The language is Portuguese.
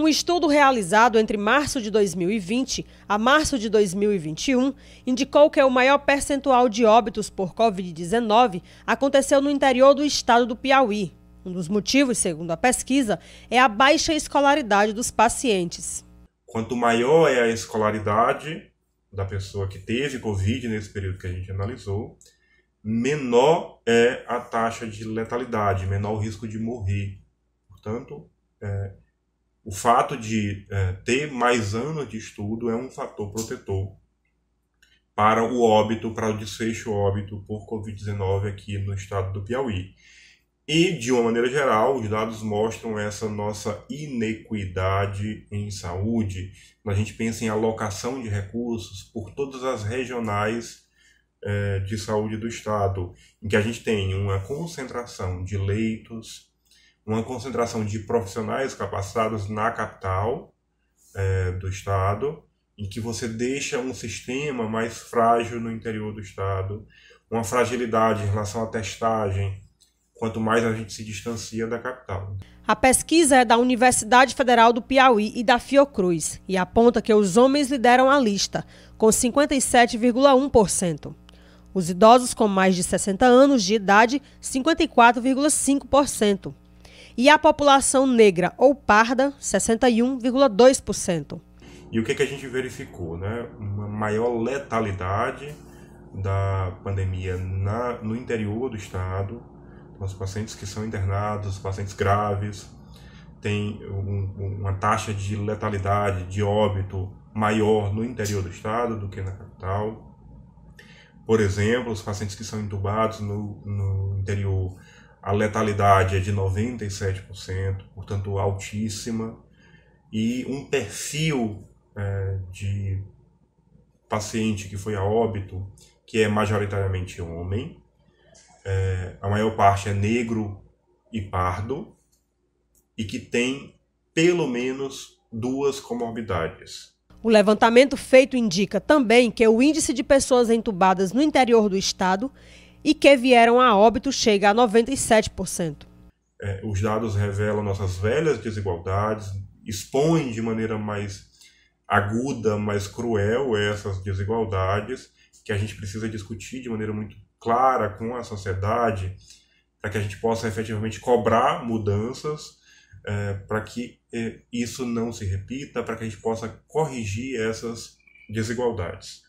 Um estudo realizado entre março de 2020 a março de 2021 indicou que o maior percentual de óbitos por Covid-19 aconteceu no interior do estado do Piauí. Um dos motivos, segundo a pesquisa, é a baixa escolaridade dos pacientes. Quanto maior é a escolaridade da pessoa que teve Covid nesse período que a gente analisou, menor é a taxa de letalidade, menor o risco de morrer. Portanto, é, o fato de é, ter mais anos de estudo é um fator protetor para o óbito, para o desfecho óbito por Covid-19 aqui no estado do Piauí. E, de uma maneira geral, os dados mostram essa nossa inequidade em saúde. Quando a gente pensa em alocação de recursos por todas as regionais é, de saúde do Estado, em que a gente tem uma concentração de leitos, uma concentração de profissionais capacitados na capital é, do estado, em que você deixa um sistema mais frágil no interior do estado, uma fragilidade em relação à testagem, quanto mais a gente se distancia da capital. A pesquisa é da Universidade Federal do Piauí e da Fiocruz e aponta que os homens lideram a lista, com 57,1%. Os idosos com mais de 60 anos de idade, 54,5% e a população negra ou parda, 61,2%. E o que, que a gente verificou? Né? Uma maior letalidade da pandemia na, no interior do estado. Então, os pacientes que são internados, os pacientes graves, tem um, uma taxa de letalidade, de óbito maior no interior do estado do que na capital. Por exemplo, os pacientes que são entubados no, no interior a letalidade é de 97%, portanto altíssima, e um perfil é, de paciente que foi a óbito, que é majoritariamente homem, é, a maior parte é negro e pardo, e que tem pelo menos duas comorbidades. O levantamento feito indica também que o índice de pessoas entubadas no interior do estado e que vieram a óbito chega a 97%. É, os dados revelam nossas velhas desigualdades, expõem de maneira mais aguda, mais cruel essas desigualdades que a gente precisa discutir de maneira muito clara com a sociedade para que a gente possa efetivamente cobrar mudanças é, para que é, isso não se repita, para que a gente possa corrigir essas desigualdades.